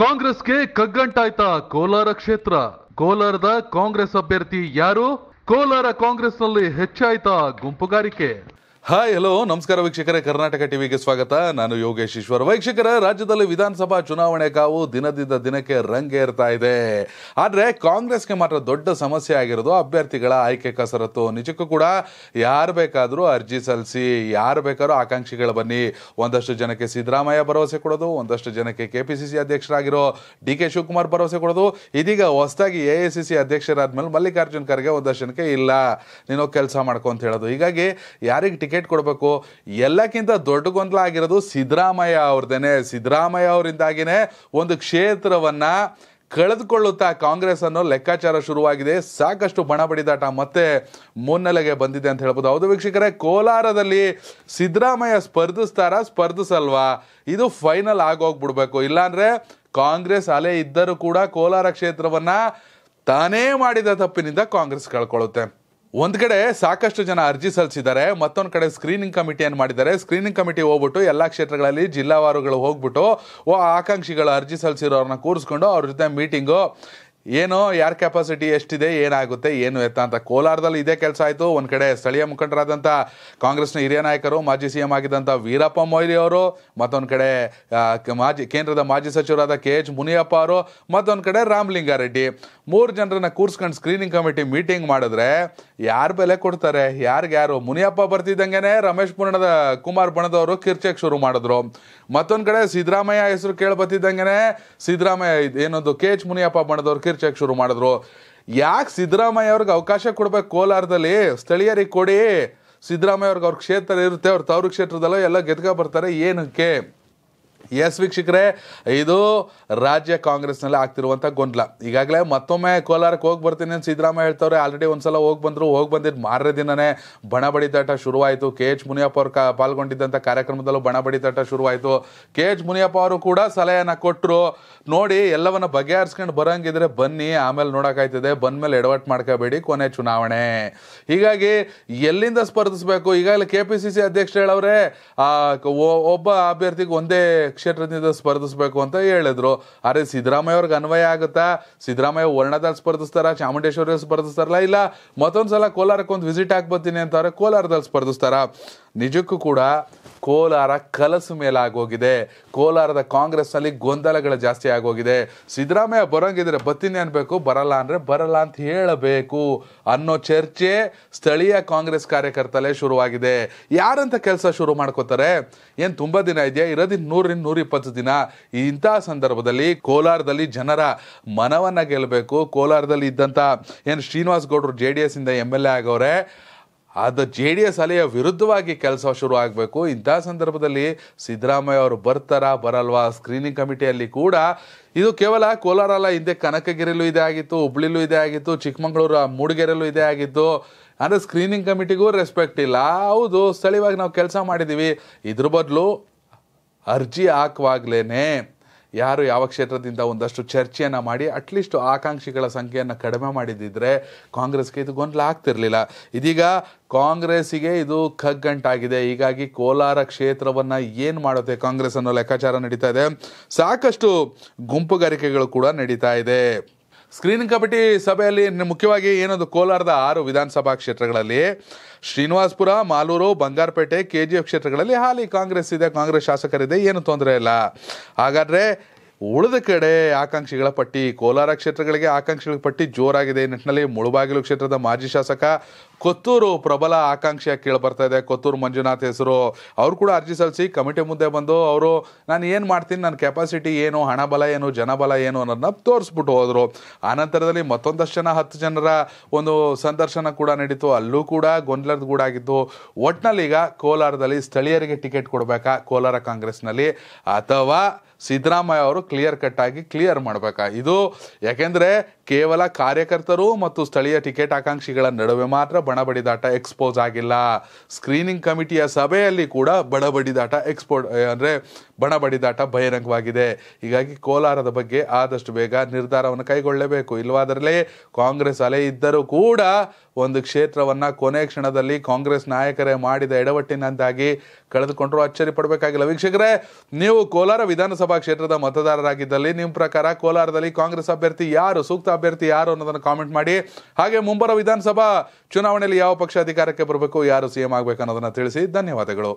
ಕಾಂಗ್ರೆಸ್ಗೆ ಕಗ್ಗಂಟಾಯ್ತಾ ಕೋಲಾರ ಕ್ಷೇತ್ರ ಕೋಲಾರದ ಕಾಂಗ್ರೆಸ್ ಅಭ್ಯರ್ಥಿ ಯಾರು ಕೋಲಾರ ಕಾಂಗ್ರೆಸ್ನಲ್ಲಿ ಹೆಚ್ಚಾಯ್ತಾ ಗುಂಪುಗಾರಿಕೆ ಹಾಯ್ ಹಲೋ ನಮಸ್ಕಾರ ವೀಕ್ಷಕರೇ ಕರ್ನಾಟಕ ಟಿವಿಗೆ ಸ್ವಾಗತ ನಾನು ಯೋಗೇಶ್ ಈಶ್ವರ್ ವೀಕ್ಷಕರ ರಾಜ್ಯದಲ್ಲಿ ವಿಧಾನಸಭಾ ಚುನಾವಣೆ ಕಾವು ದಿನದಿಂದ ದಿನಕ್ಕೆ ರಂಗೇರ್ತಾ ಇದೆ ಆದರೆ ಕಾಂಗ್ರೆಸ್ಗೆ ಮಾತ್ರ ದೊಡ್ಡ ಸಮಸ್ಯೆ ಆಗಿರೋದು ಅಭ್ಯರ್ಥಿಗಳ ಆಯ್ಕೆ ಕಸರತ್ತು ನಿಜಕ್ಕೂ ಕೂಡ ಯಾರು ಬೇಕಾದರೂ ಅರ್ಜಿ ಸಲ್ಲಿಸಿ ಯಾರು ಬೇಕಾದ್ರೂ ಆಕಾಂಕ್ಷಿಗಳು ಬನ್ನಿ ಒಂದಷ್ಟು ಜನಕ್ಕೆ ಸಿದ್ದರಾಮಯ್ಯ ಭರವಸೆ ಕೊಡೋದು ಒಂದಷ್ಟು ಜನಕ್ಕೆ ಕೆ ಪಿ ಸಿ ಸಿ ಅಧ್ಯಕ್ಷರಾಗಿರೋ ಡಿ ಕೆ ಶಿವಕುಮಾರ್ ಭರವಸೆ ಕೊಡೋದು ಇದೀಗ ಹೊಸದಾಗಿ ಎ ಐ ಸಿ ಸಿ ಅಧ್ಯಕ್ಷರಾದ್ಮೇಲೆ ಮಲ್ಲಿಕಾರ್ಜುನ್ ಖರ್ಗೆ ಒಂದಷ್ಟು ಜನಕ್ಕೆ ಇಲ್ಲ ನೀನು ಕೆಲಸ ಮಾಡ್ಕೊಂತ ಅಂತ ಹೇಳೋದು ಹೀಗಾಗಿ ಯಾರಿಗೆ ಟಿಕೆಟ್ ಕೊಡಬೇಕು ಎಲ್ಲಕ್ಕಿಂತ ದೊಡ್ಡ ಗೊಂದಲ ಆಗಿರೋದು ಸಿದ್ದರಾಮಯ್ಯ ಅವ್ರದ್ದೇನೆ ಸಿದ್ದರಾಮಯ್ಯ ಅವರಿಂದಾಗಿನೇ ಒಂದು ಕ್ಷೇತ್ರವನ್ನು ಕಳೆದುಕೊಳ್ಳುತ್ತಾ ಕಾಂಗ್ರೆಸ್ ಅನ್ನೋ ಲೆಕ್ಕಾಚಾರ ಶುರುವಾಗಿದೆ ಸಾಕಷ್ಟು ಬಣ ಬಡಿದಾಟ ಮತ್ತೆ ಮುನ್ನೆಲೆಗೆ ಬಂದಿದೆ ಅಂತ ಹೇಳ್ಬೋದು ಹೌದು ವೀಕ್ಷಕರೇ ಕೋಲಾರದಲ್ಲಿ ಸಿದ್ದರಾಮಯ್ಯ ಸ್ಪರ್ಧಿಸ್ತಾರ ಸ್ಪರ್ಧಿಸಲ್ವಾ ಇದು ಫೈನಲ್ ಆಗೋಗ್ಬಿಡ್ಬೇಕು ಇಲ್ಲಾಂದ್ರೆ ಕಾಂಗ್ರೆಸ್ ಅಲೆ ಇದ್ದರೂ ಕೂಡ ಕೋಲಾರ ಕ್ಷೇತ್ರವನ್ನ ತಾನೇ ಮಾಡಿದ ತಪ್ಪಿನಿಂದ ಕಾಂಗ್ರೆಸ್ ಕಳ್ಕೊಳ್ಳುತ್ತೆ ಒಂದ್ ಕಡೆ ಸಾಕಷ್ಟು ಜನ ಅರ್ಜಿ ಸಲ್ಲಿಸಿದ್ದಾರೆ ಮತ್ತೊಂದು ಕಡೆ ಸ್ಕ್ರೀನಿಂಗ್ ಕಮಿಟಿಯನ್ನು ಮಾಡಿದ್ದಾರೆ ಸ್ಕ್ರೀನಿಂಗ್ ಕಮಿಟಿ ಹೋಗ್ಬಿಟ್ಟು ಎಲ್ಲಾ ಕ್ಷೇತ್ರಗಳಲ್ಲಿ ಜಿಲ್ಲಾವಾರುಗಳು ಹೋಗ್ಬಿಟ್ಟು ಆಕಾಂಕ್ಷಿಗಳು ಅರ್ಜಿ ಸಲ್ಲಿಸಿರೋರನ್ನ ಕೂರಿಸ್ಕೊಂಡು ಅವ್ರ ಜೊತೆ ಮೀಟಿಂಗು ಏನೋ ಯಾರ ಕೆಪಾಸಿಟಿ ಎಷ್ಟಿದೆ ಏನಾಗುತ್ತೆ ಏನು ಎತ್ತ ಅಂತ ಕೋಲಾರದಲ್ಲಿ ಇದೇ ಕೆಲಸ ಆಯಿತು ಒಂದು ಕಡೆ ಸ್ಥಳೀಯ ಮುಖಂಡರಾದಂಥ ಕಾಂಗ್ರೆಸ್ನ ಹಿರಿಯ ನಾಯಕರು ಮಾಜಿ ಸಿ ಎಂ ಆಗಿದ್ದಂಥ ವೀರಪ್ಪ ಮೊಯ್ಲಿ ಅವರು ಮತ್ತೊಂದು ಕಡೆ ಮಾಜಿ ಕೇಂದ್ರದ ಮಾಜಿ ಸಚಿವರಾದ ಕೆ ಎಚ್ ಮುನಿಯಪ್ಪ ಅವರು ಮತ್ತೊಂದು ಕಡೆ ರಾಮಲಿಂಗಾರೆಡ್ಡಿ ಮೂರು ಜನರನ್ನ ಕೂರ್ಸ್ಕೊಂಡು ಸ್ಕ್ರೀನಿಂಗ್ ಕಮಿಟಿ ಮೀಟಿಂಗ್ ಮಾಡಿದ್ರೆ ಯಾರು ಬೆಲೆ ಕೊಡ್ತಾರೆ ಯಾರಿಗ್ಯಾರು ಮುನಿಯಪ್ಪ ಬರ್ತಿದ್ದಂಗೆ ರಮೇಶ್ ಪೂರ್ಣದ ಕುಮಾರ್ ಬಣದವರು ಕಿರ್ಚೆಕ್ ಶುರು ಮಾಡಿದ್ರು ಮತ್ತೊಂದು ಕಡೆ ಸಿದ್ದರಾಮಯ್ಯ ಹೆಸರು ಕೇಳಿ ಬರ್ತಿದ್ದಂಗೆ ಸಿದ್ದರಾಮಯ್ಯ ಏನೊಂದು ಕೆ ಎಚ್ ಮುನಿಯಪ್ಪ ಬಣದವರು ಶುರು ಮಾಡಿದ್ರು ಯಾಕೆ ಸಿದ್ದರಾಮಯ್ಯ ಅವ್ರಿಗೆ ಅವಕಾಶ ಕೊಡ್ಬೇಕು ಕೋಲಾರದಲ್ಲಿ ಸ್ಥಳೀಯರಿಗೆ ಕೊಡಿ ಸಿದ್ದರಾಮಯ್ಯ ಅವ್ರಿಗೆ ಅವ್ರ ಕ್ಷೇತ್ರ ಇರುತ್ತೆ ಅವ್ರ ತವರು ಕ್ಷೇತ್ರದಲ್ಲೋ ಎಲ್ಲ ಗೆದ್ಕ ಬರ್ತಾರೆ ಏನಕ್ಕೆ ಎಸ್ ವೀಕ್ಷಕರೇ ಇದು ರಾಜ್ಯ ಕಾಂಗ್ರೆಸ್ನಲ್ಲಿ ಆಗ್ತಿರುವಂಥ ಗೊಂದಲ ಈಗಾಗಲೇ ಮತ್ತೊಮ್ಮೆ ಕೋಲಾರಕ್ಕೆ ಹೋಗಿ ಬರ್ತೀನಿ ಅಂತ ಸಿದ್ದರಾಮಯ್ಯ ಹೇಳ್ತವ್ರೆ ಆಲ್ರೆಡಿ ಒಂದ್ಸಲ ಹೋಗಿ ಬಂದರು ಹೋಗಿ ಬಂದಿದ್ದು ಮಾರನೇ ದಿನನೇ ಬಣ ಬಡಿದಾಟ ಶುರುವಾಯಿತು ಕೆ ಎಚ್ ಮುನಿಯಪ್ಪ ಅವರು ಕಾ ಪಾಲ್ಗೊಂಡಿದ್ದಂಥ ಕಾರ್ಯಕ್ರಮದಲ್ಲೂ ಬಣ ಬಡಿದಾಟ ಶುರುವಾಯಿತು ಕೆ ಎಚ್ ಮುನಿಯಪ್ಪ ಅವರು ಕೂಡ ಸಲಹೆಯನ್ನು ಕೊಟ್ಟರು ನೋಡಿ ಎಲ್ಲವನ್ನು ಬಗೆಹರಿಸ್ಕೊಂಡು ಬರೋಂಗಿದ್ರೆ ಬನ್ನಿ ಆಮೇಲೆ ನೋಡೋಕ್ಕಾಯ್ತದೆ ಬಂದ ಮೇಲೆ ಎಡವಟ್ ಮಾಡ್ಕೋಬೇಡಿ ಕೊನೆ ಚುನಾವಣೆ ಹೀಗಾಗಿ ಎಲ್ಲಿಂದ ಸ್ಪರ್ಧಿಸಬೇಕು ಈಗಾಗಲೇ ಕೆ ಪಿ ಸಿ ಸಿ ಅಧ್ಯಕ್ಷ ಹೇಳವ್ರೆ ಒಬ್ಬ ಅಭ್ಯರ್ಥಿಗೆ ಒಂದೇ ಕ್ಷೇತ್ರದಿಂದ ಸ್ಪರ್ಧಿಸಬೇಕು ಅಂತ ಹೇಳಿದ್ರು ಅರೆ ಸಿದ್ದರಾಮಯ್ಯ ಅವ್ರಿಗೆ ಅನ್ವಯ ಆಗುತ್ತಾ ಸಿದ್ದರಾಮಯ್ಯ ವರ್ಣದಲ್ಲಿ ಸ್ಪರ್ಧಿಸ್ತಾರ ಚಾಮುಂಡೇಶ್ವರಿಯಲ್ಲಿ ಸ್ಪರ್ಧಿಸ್ತಾರಲ್ಲ ಇಲ್ಲ ಮತ್ತೊಂದ್ಸಲ ಕೋಲಾರಕ್ಕೆ ಒಂದು ವಿಸಿಟ್ ಬರ್ತೀನಿ ಅಂತಾರೆ ಕೋಲಾರದಲ್ಲಿ ಸ್ಪರ್ಧಿಸ್ತಾರ ನಿಜಕ್ಕೂ ಕೂಡ ಕೋಲಾರ ಕಲಸು ಮೇಲಾಗೋಗಿದೆ ಕೋಲಾರದ ಕಾಂಗ್ರೆಸ್ನಲ್ಲಿ ಗೊಂದಲಗಳು ಜಾಸ್ತಿ ಆಗೋಗಿದೆ ಸಿದ್ದರಾಮಯ್ಯ ಬರೋಂಗಿದ್ರೆ ಬತ್ತೀನಿ ಅನ್ಬೇಕು ಬರಲ್ಲ ಅಂದರೆ ಬರಲ್ಲ ಅಂತ ಹೇಳಬೇಕು ಅನ್ನೋ ಚರ್ಚೆ ಸ್ಥಳೀಯ ಕಾಂಗ್ರೆಸ್ ಕಾರ್ಯಕರ್ತಲೇ ಶುರುವಾಗಿದೆ ಯಾರಂತ ಕೆಲಸ ಶುರು ಮಾಡ್ಕೋತಾರೆ ಏನು ತುಂಬ ದಿನ ಇದೆಯಾ ಇರೋದಿನ ನೂರಿಂದ ನೂರ ಇಪ್ಪತ್ತು ದಿನ ಇಂತಹ ಸಂದರ್ಭದಲ್ಲಿ ಕೋಲಾರದಲ್ಲಿ ಜನರ ಮನವನ್ನು ಗೆಲ್ಲಬೇಕು ಕೋಲಾರದಲ್ಲಿ ಇದ್ದಂಥ ಏನು ಶ್ರೀನಿವಾಸ್ ಗೌಡರು ಜೆ ಡಿ ಎಸ್ ಇಂದ ಎಮ್ ಎಲ್ ಎ ಆಗವ್ರೆ ಆದ ಜೆ ಡಿ ಎಸ್ ಅಲೆಯ ವಿರುದ್ಧವಾಗಿ ಕೆಲಸ ಶುರು ಆಗಬೇಕು ಇಂಥ ಸಂದರ್ಭದಲ್ಲಿ ಸಿದ್ದರಾಮಯ್ಯ ಅವರು ಬರ್ತಾರಾ ಬರಲ್ವಾ ಸ್ಕ್ರೀನಿಂಗ್ ಕಮಿಟಿಯಲ್ಲಿ ಕೂಡ ಇದು ಕೇವಲ ಕೋಲಾರ ಅಲ್ಲ ಹಿಂದೆ ಕನಕಗಿರಿಲು ಇದೇ ಆಗಿತ್ತು ಹುಬ್ಳಿಲೂ ಇದೇ ಆಗಿತ್ತು ಚಿಕ್ಕಮಗಳೂರು ಮೂಡಿಗೆರೆಲ್ಲೂ ಇದೇ ಆಗಿತ್ತು ಅಂದರೆ ಸ್ಕ್ರೀನಿಂಗ್ ಕಮಿಟಿಗೂ ರೆಸ್ಪೆಕ್ಟ್ ಇಲ್ಲ ಹೌದು ಸ್ಥಳೀಯವಾಗಿ ನಾವು ಕೆಲಸ ಮಾಡಿದ್ದೀವಿ ಇದ್ರ ಬದಲು ಅರ್ಜಿ ಹಾಕುವಾಗ್ಲೇ ಯಾರು ಯಾವ ಕ್ಷೇತ್ರದಿಂದ ಒಂದಷ್ಟು ಚರ್ಚೆಯನ್ನು ಮಾಡಿ ಅಟ್ಲೀಸ್ಟ್ ಆಕಾಂಕ್ಷಿಗಳ ಸಂಖ್ಯೆಯನ್ನು ಕಡಿಮೆ ಮಾಡಿದ್ದಿದ್ರೆ ಕಾಂಗ್ರೆಸ್ಗೆ ಇದು ಗೊಂದಲ ಆಗ್ತಿರಲಿಲ್ಲ ಇದೀಗ ಕಾಂಗ್ರೆಸ್ಗೆ ಇದು ಕಗ್ಗಂಟಾಗಿದೆ ಹೀಗಾಗಿ ಕೋಲಾರ ಕ್ಷೇತ್ರವನ್ನು ಏನು ಮಾಡುತ್ತೆ ಕಾಂಗ್ರೆಸ್ ಅನ್ನೋ ಲೆಕ್ಕಾಚಾರ ನಡೀತಾ ಇದೆ ಸಾಕಷ್ಟು ಗುಂಪುಗಾರಿಕೆಗಳು ಕೂಡ ನಡೀತಾ ಇದೆ ಸ್ಕ್ರೀನಿಂಗ್ ಕಮಿಟಿ ಸಭೆಯಲ್ಲಿ ಮುಖ್ಯವಾಗಿ ಏನದು ಕೋಲಾರದ ಆರು ವಿಧಾನಸಭಾ ಕ್ಷೇತ್ರಗಳಲ್ಲಿ Srinivaspur Malur Bangarapete K G F ಕ್ಷೇತ್ರಗಳಲ್ಲಿ ಹಾಲಿ ಕಾಂಗ್ರೆಸ್ ಇದೆ ಕಾಂಗ್ರೆಸ್ ಶಾಸಕರಿದೆ ಏನು ತೊಂದರೆ ಇಲ್ಲ ಹಾಗಾದರೆ ಉಳಿದ ಕಡೆ ಆಕಾಂಕ್ಷಿಗಳ ಪಟ್ಟಿ ಕೋಲಾರ ಕ್ಷೇತ್ರಗಳಿಗೆ ಆಕಾಂಕ್ಷಿಗಳ ಪಟ್ಟಿ ಜೋರಾಗಿದೆ ಈ ನಿಟ್ಟಿನಲ್ಲಿ ಮುಳುಬಾಗಿಲು ಕ್ಷೇತ್ರದ ಮಾಜಿ ಶಾಸಕ ಕೊತ್ತೂರು ಪ್ರಬಲ ಆಕಾಂಕ್ಷೆಯ ಕೇಳಿ ಬರ್ತಾ ಇದೆ ಕೊತ್ತೂರು ಮಂಜುನಾಥ್ ಹೆಸರು ಅವರು ಕೂಡ ಅರ್ಜಿ ಸಲ್ಲಿಸಿ ಕಮಿಟಿ ಮುಂದೆ ಬಂದು ಅವರು ನಾನು ಏನು ಮಾಡ್ತೀನಿ ನನ್ನ ಕೆಪಾಸಿಟಿ ಏನು ಹಣಬಲ ಏನು ಜನಬಲ ಏನು ಅನ್ನೋದನ್ನ ತೋರಿಸ್ಬಿಟ್ಟು ಹೋದರು ಆನಂತರದಲ್ಲಿ ಮತ್ತೊಂದಷ್ಟು ಜನ ಹತ್ತು ಜನರ ಒಂದು ಸಂದರ್ಶನ ಕೂಡ ನಡೀತು ಅಲ್ಲೂ ಕೂಡ ಗೊಂದಲದ ಗೂಡಾಗಿತ್ತು ಒಟ್ನಲ್ಲಿ ಈಗ ಕೋಲಾರದಲ್ಲಿ ಸ್ಥಳೀಯರಿಗೆ ಟಿಕೆಟ್ ಕೊಡಬೇಕಾ ಕೋಲಾರ ಕಾಂಗ್ರೆಸ್ನಲ್ಲಿ ಅಥವಾ ಸಿದ್ದರಾಮಯ್ಯ ಅವರು ಕ್ಲಿಯರ್ ಕಟ್ ಆಗಿ ಕ್ಲಿಯರ್ ಮಾಡಬೇಕಾ ಇದು ಯಾಕೆಂದರೆ ಕೇವಲ ಕಾರ್ಯಕರ್ತರು ಮತ್ತು ಸ್ಥಳೀಯ ಟಿಕೆಟ್ ಆಕಾಂಕ್ಷಿಗಳ ನಡುವೆ ಮಾತ್ರ ಬಣಬಡಿದಾಟ ಎಕ್ಸ್ಪೋಸ್ ಆಗಿಲ್ಲ ಸ್ಕ್ರೀನಿಂಗ್ ಕಮಿಟಿಯ ಸಭೆಯಲ್ಲಿ ಕೂಡ ಬಡಬಡಿದಾಟ ಎಕ್ಸ್ಪೋ ಅಂದರೆ ಬಣಬಡಿದಾಟ ಬಹಿರಂಗವಾಗಿದೆ ಹೀಗಾಗಿ ಕೋಲಾರದ ಬಗ್ಗೆ ಆದಷ್ಟು ಬೇಗ ನಿರ್ಧಾರವನ್ನು ಕೈಗೊಳ್ಳಬೇಕು ಇಲ್ಲವಾದರಲ್ಲೇ ಕಾಂಗ್ರೆಸ್ ಅಲೆ ಇದ್ದರೂ ಕೂಡ ಒಂದು ಕ್ಷೇತ್ರವನ್ನು ಕೊನೆ ಕ್ಷಣದಲ್ಲಿ ಕಾಂಗ್ರೆಸ್ ನಾಯಕರೇ ಮಾಡಿದ ಎಡವಟ್ಟಿನಂತಾಗಿ ಕಳೆದುಕೊಂಡರೂ ಅಚ್ಚರಿ ಪಡಬೇಕಾಗಿಲ್ಲ ವೀಕ್ಷಕರೇ ನೀವು ಕೋಲಾರ ವಿಧಾನಸಭಾ ಕ್ಷೇತ್ರದ ಮತದಾರರಾಗಿದ್ದಲ್ಲಿ ನಿಮ್ಮ ಪ್ರಕಾರ ಕೋಲಾರದಲ್ಲಿ ಕಾಂಗ್ರೆಸ್ ಅಭ್ಯರ್ಥಿ ಯಾರು ಸೂಕ್ತ ಅಭ್ಯರ್ಥಿ ಯಾರು ಅನ್ನೋದನ್ನು ಕಾಮೆಂಟ್ ಮಾಡಿ ಹಾಗೆ ಮುಂಬರುವ ವಿಧಾನಸಭಾ ಚುನಾವಣೆಯಲ್ಲಿ ಯಾವ ಪಕ್ಷ ಅಧಿಕಾರಕ್ಕೆ ಬರಬೇಕು ಯಾರು ಸಿಎಂ ಆಗಬೇಕು ಅನ್ನೋದನ್ನು ತಿಳಿಸಿ ಧನ್ಯವಾದಗಳು